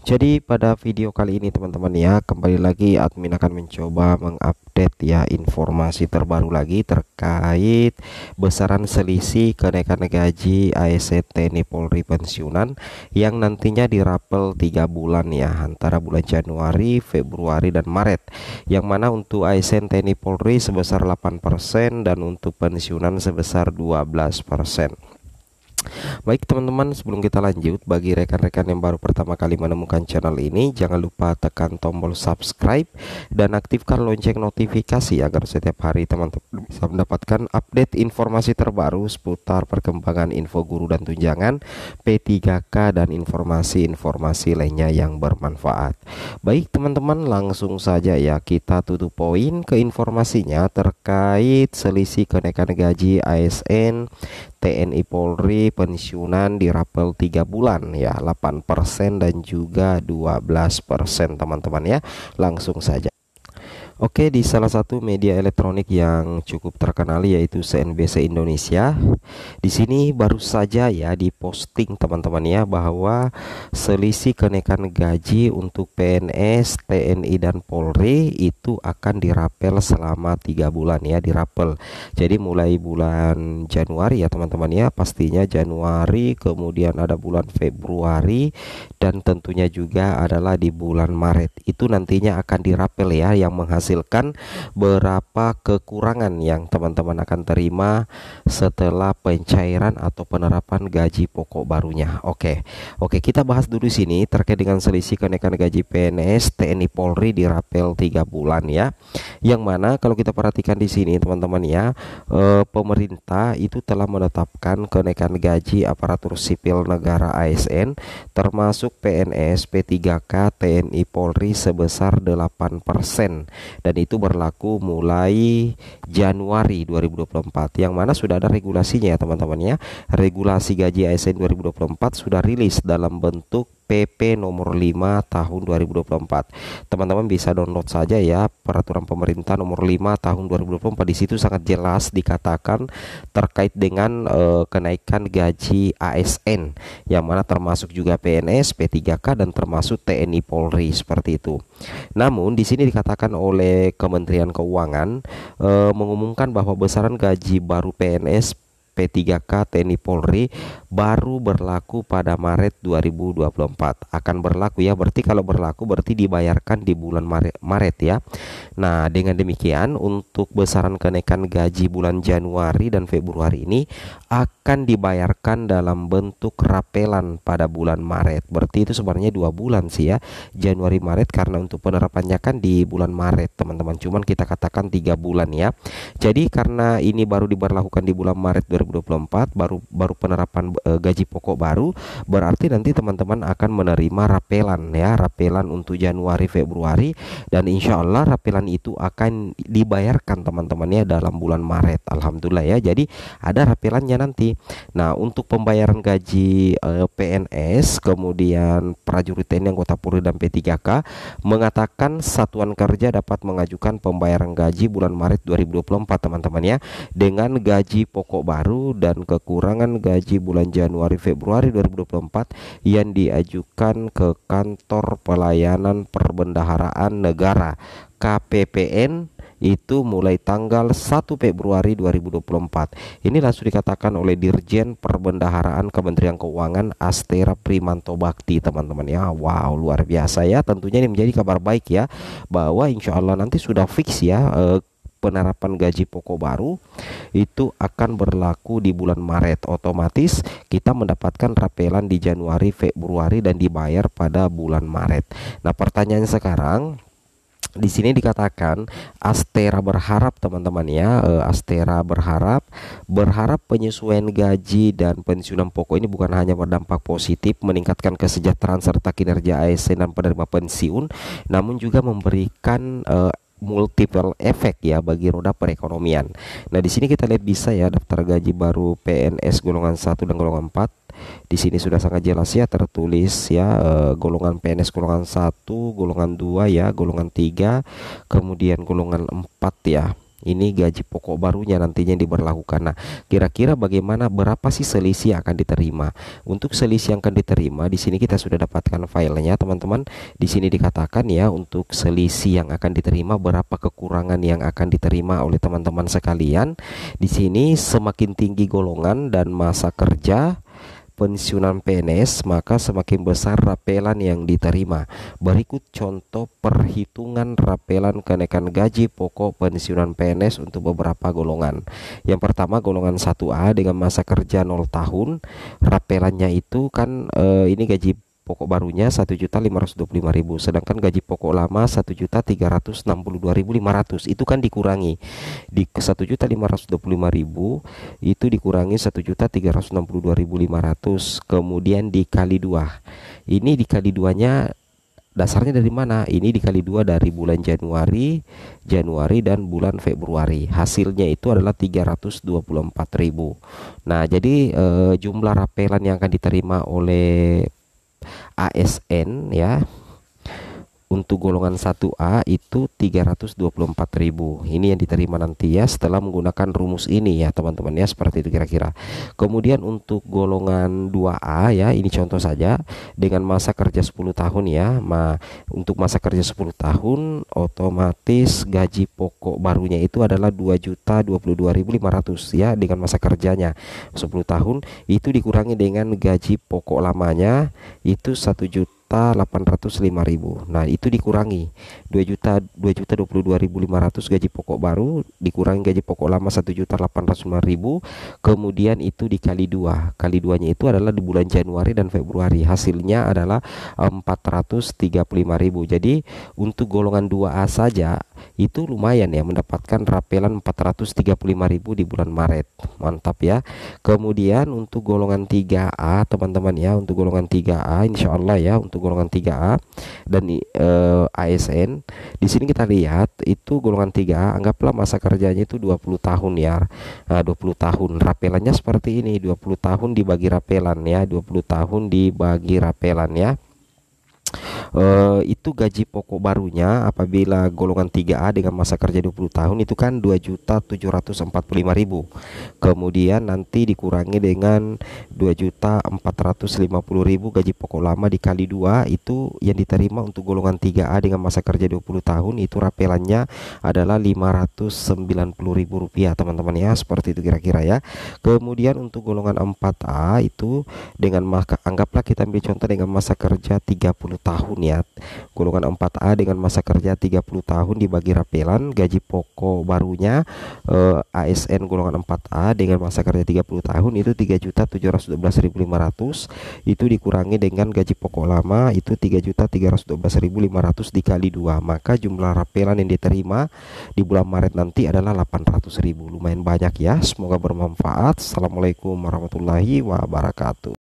jadi pada video kali ini teman-teman ya kembali lagi admin akan mencoba mengupdate ya informasi terbaru lagi terkait besaran selisih kenaikan gaji ASN TNI Polri pensiunan yang nantinya dirapel 3 bulan ya antara bulan Januari, Februari dan Maret yang mana untuk ASN TNI Polri sebesar 8% dan untuk pensiunan sebesar 12% Baik teman-teman, sebelum kita lanjut, bagi rekan-rekan yang baru pertama kali menemukan channel ini, jangan lupa tekan tombol subscribe dan aktifkan lonceng notifikasi agar setiap hari teman-teman bisa mendapatkan update informasi terbaru seputar perkembangan info guru dan tunjangan P3K dan informasi-informasi lainnya yang bermanfaat. Baik teman-teman, langsung saja ya kita tutup poin ke informasinya terkait selisih kenaikan gaji ASN TNI Polri pensiunan di rapel 3 bulan ya 8% dan juga 12% teman-teman ya langsung saja Oke, di salah satu media elektronik yang cukup terkenal yaitu CNBC Indonesia. Di sini baru saja ya diposting teman-teman ya bahwa selisih kenaikan gaji untuk PNS, TNI dan Polri itu akan dirapel selama tiga bulan ya, dirapel. Jadi mulai bulan Januari ya teman-teman ya, pastinya Januari, kemudian ada bulan Februari dan tentunya juga adalah di bulan Maret. Itu nantinya akan dirapel ya yang menghasilkan menghasilkan berapa kekurangan yang teman-teman akan terima setelah pencairan atau penerapan gaji pokok barunya. Oke. Oke, kita bahas dulu sini terkait dengan selisih kenaikan gaji PNS TNI Polri di rapel 3 bulan ya yang mana kalau kita perhatikan di sini teman-teman ya e, pemerintah itu telah menetapkan kenaikan gaji aparatur sipil negara ASN termasuk PNS P3K TNI Polri sebesar 8% dan itu berlaku mulai Januari 2024 yang mana sudah ada regulasinya ya teman-teman ya regulasi gaji ASN 2024 sudah rilis dalam bentuk PP nomor 5 tahun 2024. Teman-teman bisa download saja ya peraturan pemerintah nomor 5 tahun 2024 di situ sangat jelas dikatakan terkait dengan e, kenaikan gaji ASN yang mana termasuk juga PNS, P3K dan termasuk TNI Polri seperti itu. Namun di sini dikatakan oleh Kementerian Keuangan e, mengumumkan bahwa besaran gaji baru PNS P3K TNI Polri baru berlaku pada Maret 2024 akan berlaku ya berarti kalau berlaku berarti dibayarkan di bulan Maret, Maret ya nah dengan demikian untuk besaran kenaikan gaji bulan Januari dan Februari ini akan dibayarkan dalam bentuk rapelan pada bulan Maret berarti itu sebenarnya dua bulan sih ya Januari Maret karena untuk penerapannya kan di bulan Maret teman-teman cuman kita katakan tiga bulan ya jadi karena ini baru diberlakukan di bulan Maret 2024 baru baru penerapan e, gaji pokok baru berarti nanti teman-teman akan menerima rapelan ya rapelan untuk Januari Februari dan insya Allah rapelan itu akan dibayarkan teman-temannya dalam bulan Maret Alhamdulillah ya jadi ada rapelannya nanti nah untuk pembayaran gaji e, eh, PNS kemudian prajurit TNI anggota Polri dan P3K mengatakan satuan kerja dapat mengajukan pembayaran gaji bulan Maret 2024 teman-teman ya dengan gaji pokok baru dan kekurangan gaji bulan Januari Februari 2024 yang diajukan ke Kantor Pelayanan Perbendaharaan Negara KPPN itu mulai tanggal 1 Februari 2024. Ini langsung dikatakan oleh Dirjen Perbendaharaan Kementerian Keuangan Astera Primanto Bakti, teman-teman ya. Wow, luar biasa ya. Tentunya ini menjadi kabar baik ya bahwa insya Allah nanti sudah fix ya eh, penerapan gaji pokok baru itu akan berlaku di bulan Maret. Otomatis kita mendapatkan rapelan di Januari, Februari dan dibayar pada bulan Maret. Nah, pertanyaannya sekarang di sini dikatakan Astera berharap teman-teman ya eh, Astera berharap berharap penyesuaian gaji dan pensiunan pokok ini bukan hanya berdampak positif meningkatkan kesejahteraan serta kinerja ASN dan penerima pensiun namun juga memberikan uh, multiple efek ya bagi roda perekonomian. Nah, di sini kita lihat bisa ya daftar gaji baru PNS golongan 1 dan golongan 4. Di sini sudah sangat jelas ya tertulis ya e, golongan PNS golongan 1, golongan 2 ya, golongan 3, kemudian golongan 4 ya ini gaji pokok barunya nantinya diberlakukan. Nah, kira-kira bagaimana berapa sih selisih yang akan diterima? Untuk selisih yang akan diterima di sini kita sudah dapatkan filenya, teman-teman. Di sini dikatakan ya untuk selisih yang akan diterima berapa kekurangan yang akan diterima oleh teman-teman sekalian. Di sini semakin tinggi golongan dan masa kerja pensiunan PNS, maka semakin besar rapelan yang diterima. Berikut contoh perhitungan rapelan kenaikan gaji pokok pensiunan PNS untuk beberapa golongan. Yang pertama golongan 1A dengan masa kerja 0 tahun, rapelannya itu kan eh, ini gaji pokok barunya 1.525.000 sedangkan gaji pokok lama 1.362.500 itu kan dikurangi di 1.525.000 itu dikurangi 1.362.500 kemudian dikali dua ini dikali duanya dasarnya dari mana? Ini dikali dua dari bulan Januari, Januari dan bulan Februari. Hasilnya itu adalah 324.000. Nah, jadi e, jumlah rapelan yang akan diterima oleh ASN ya untuk golongan 1A itu 324.000. Ini yang diterima nanti ya setelah menggunakan rumus ini ya teman-teman ya seperti itu kira-kira. Kemudian untuk golongan 2A ya ini contoh saja dengan masa kerja 10 tahun ya. Ma untuk masa kerja 10 tahun otomatis gaji pokok barunya itu adalah 2.022.500 ya dengan masa kerjanya 10 tahun itu dikurangi dengan gaji pokok lamanya itu 1 juta juta 805.000. Nah, itu dikurangi 2 juta 2 juta 22.500 gaji pokok baru dikurangi gaji pokok lama 1 juta 805.000, kemudian itu dikali dua. Kali duanya itu adalah di bulan Januari dan Februari. Hasilnya adalah 435.000. Eh, Jadi, untuk golongan 2A saja itu lumayan ya mendapatkan rapelan 435.000 di bulan Maret mantap ya kemudian untuk golongan 3A teman-teman ya untuk golongan 3A Insya Allah ya untuk golongan 3A dan e, eh, ASN di sini kita lihat itu golongan 3A anggaplah masa kerjanya itu 20 tahun ya nah, eh, 20 tahun rapelannya seperti ini 20 tahun dibagi rapelan ya 20 tahun dibagi rapelan ya Eh, itu gaji pokok barunya apabila golongan 3A dengan masa kerja 20 tahun itu kan 2.745.000. Kemudian nanti dikurangi dengan 2.450.000 gaji pokok lama dikali 2 itu yang diterima untuk golongan 3A dengan masa kerja 20 tahun itu rapelannya adalah 590.000 rupiah teman-teman ya seperti itu kira-kira ya kemudian untuk golongan 4A itu dengan maka anggaplah kita ambil contoh dengan masa kerja 30 tahun niat. Golongan 4A dengan masa kerja 30 tahun dibagi rapelan gaji pokok barunya eh, ASN golongan 4A dengan masa kerja 30 tahun itu 3.712.500 itu dikurangi dengan gaji pokok lama itu 3.312.500 dikali 2 maka jumlah rapelan yang diterima di bulan Maret nanti adalah 800.000 lumayan banyak ya semoga bermanfaat Assalamualaikum warahmatullahi wabarakatuh